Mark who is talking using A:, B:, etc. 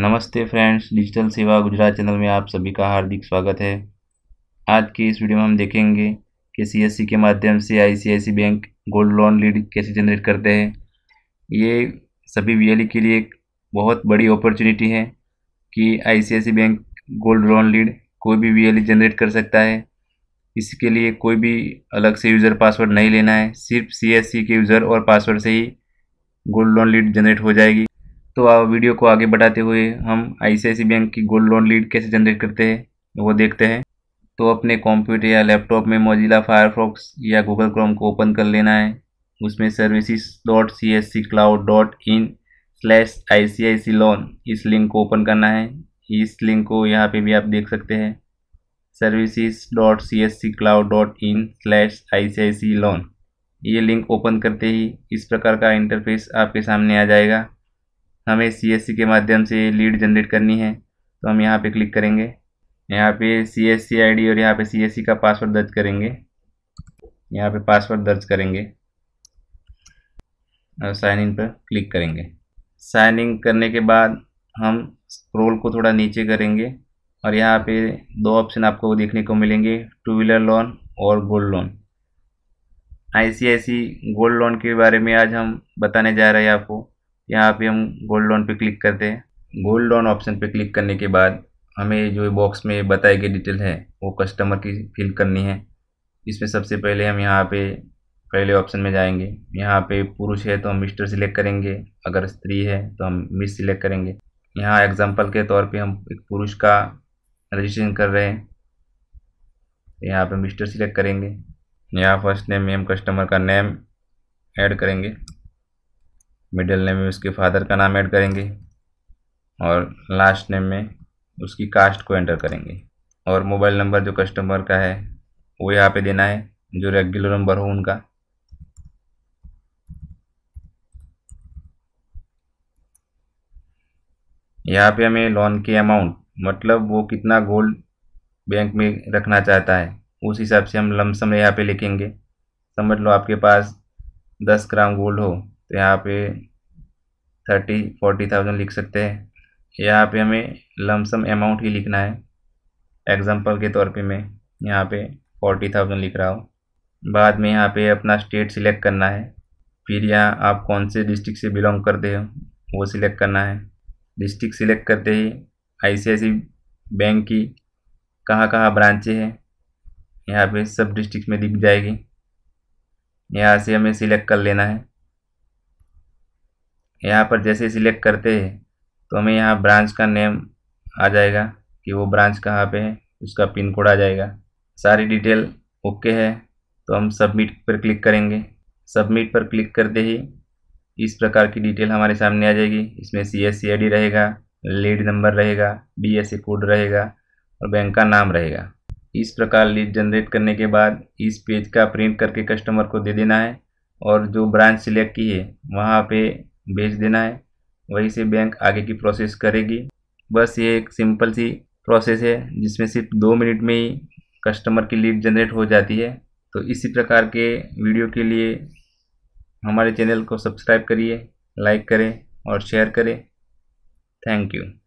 A: नमस्ते friends digital सेवा Gujarat channel में आप सभी का हार्दिक स्वागत है आज की इस वीडियो में हम देखेंगे कि सीएससी के माध्यम से ICICI bank gold loan lead कैसे जनरेट करते हैं ये सभी वीएलई e के लिए एक बहुत बड़ी अपॉर्चुनिटी है कि ICICI bank gold loan lead कोई भी वीएलई जनरेट e कर सकता है इसके लिए कोई भी अलग से यूज़र पासवर्ड नहीं लेना है सिर्फ सी के यूज़र और पासवर्ड से ही गोल्ड लोन लीड जनरेट हो जाएगी तो आप वीडियो को आगे बढ़ाते हुए हम आई बैंक की गोल्ड लोन लीड कैसे जनरेट करते हैं वो देखते हैं तो अपने कंप्यूटर या लैपटॉप में मोजिला फायरफॉक्स या गूगल क्रोम को ओपन कर लेना है उसमें services dot C S C cloud dot in slash I C I C loan इस लिंक को ओपन करना है इस लिंक को यहाँ पे भी आप देख सकते हैं services dot C S C cloud dot in slash I C I C loan ये लिंक ओपन करते ही इस प्रकार का इंटरफेस आपके सामने आ जाएगा हमें सी के माध्यम से लीड जनरेट करनी है तो हम यहाँ पे क्लिक करेंगे यहाँ पे सी एस सी आई और यहाँ पे सी एस सी का पासवर्ड दर्ज करेंगे यहाँ पे पासवर्ड दर्ज करेंगे और साइन इन पर क्लिक करेंगे साइन इन करने के बाद हम स्क्रोल को थोड़ा नीचे करेंगे और यहाँ पे दो ऑप्शन आपको देखने को मिलेंगे टू व्हीलर लोन और गोल्ड लोन सी गोल्ड लोन के बारे में आज हम बताने जा रहे हैं आपको यहाँ पे हम गोल्ड लोन पे क्लिक करते हैं गोल्ड लोन ऑप्शन पे क्लिक करने के बाद हमें जो बॉक्स में बताई गई डिटेल है वो कस्टमर की फिल करनी है इसमें सबसे पहले हम यहाँ पे पहले ऑप्शन में जाएंगे यहाँ पे पुरुष है तो हम मिस्टर सिलेक्ट करेंगे अगर स्त्री है तो हम मिस सिलेक्ट करेंगे यहाँ एग्जाम्पल के तौर पे हम एक पुरुष का रजिस्ट्रेशन कर रहे हैं यहाँ पे मिस्टर सिलेक्ट करेंगे यहाँ फर्स्ट नेम में हम कस्टमर का नेम ऐड करेंगे मिडिल नेम में उसके फादर का नाम ऐड करेंगे और लास्ट नेम में उसकी कास्ट को एंटर करेंगे और मोबाइल नंबर जो कस्टमर का है वो यहाँ पे देना है जो रेगुलर नंबर हो उनका यहाँ पे हमें लोन के अमाउंट मतलब वो कितना गोल्ड बैंक में रखना चाहता है उस हिसाब से हम लमसम यहाँ पे लिखेंगे समझ लो आपके पास दस ग्राम गोल्ड हो तो यहाँ पे थर्टी फोर्टी थाउजेंड लिख सकते हैं यहाँ पे हमें लमसम अमाउंट ही लिखना है एग्जांपल के तौर पे मैं यहाँ पे फोर्टी थाउजेंड लिख रहा हूँ बाद में यहाँ पे अपना स्टेट सिलेक्ट करना है फिर यहाँ आप कौन से डिस्ट्रिक्ट से बिलोंग करते हो वो सिलेक्ट करना है डिस्ट्रिक्ट सिलेक्ट करते ही आई बैंक की कहाँ कहाँ ब्रांचें हैं यहाँ पे सब डिस्ट्रिक्ट में दिख जाएगी यहाँ से हमें सिलेक्ट कर लेना है यहाँ पर जैसे सिलेक्ट करते हैं तो हमें यहाँ ब्रांच का नेम आ जाएगा कि वो ब्रांच कहाँ पे है उसका पिन कोड आ जाएगा सारी डिटेल ओके है तो हम सबमिट पर क्लिक करेंगे सबमिट पर क्लिक करते ही इस प्रकार की डिटेल हमारे सामने आ जाएगी इसमें C S C I D रहेगा लीड नंबर रहेगा बी एस ए कोड रहेगा और बैंक का नाम रहेगा इस प्रकार लीड जनरेट करने के बाद इस पेज का प्रिंट करके कस्टमर को दे देना है और जो ब्रांच सिलेक्ट की है वहाँ पे भेज देना है वहीं से बैंक आगे की प्रोसेस करेगी बस ये एक सिंपल सी प्रोसेस है जिसमें सिर्फ दो मिनट में ही कस्टमर की लीड जनरेट हो जाती है तो इसी प्रकार के वीडियो के लिए हमारे चैनल को सब्सक्राइब करिए लाइक करें और शेयर करें थैंक यू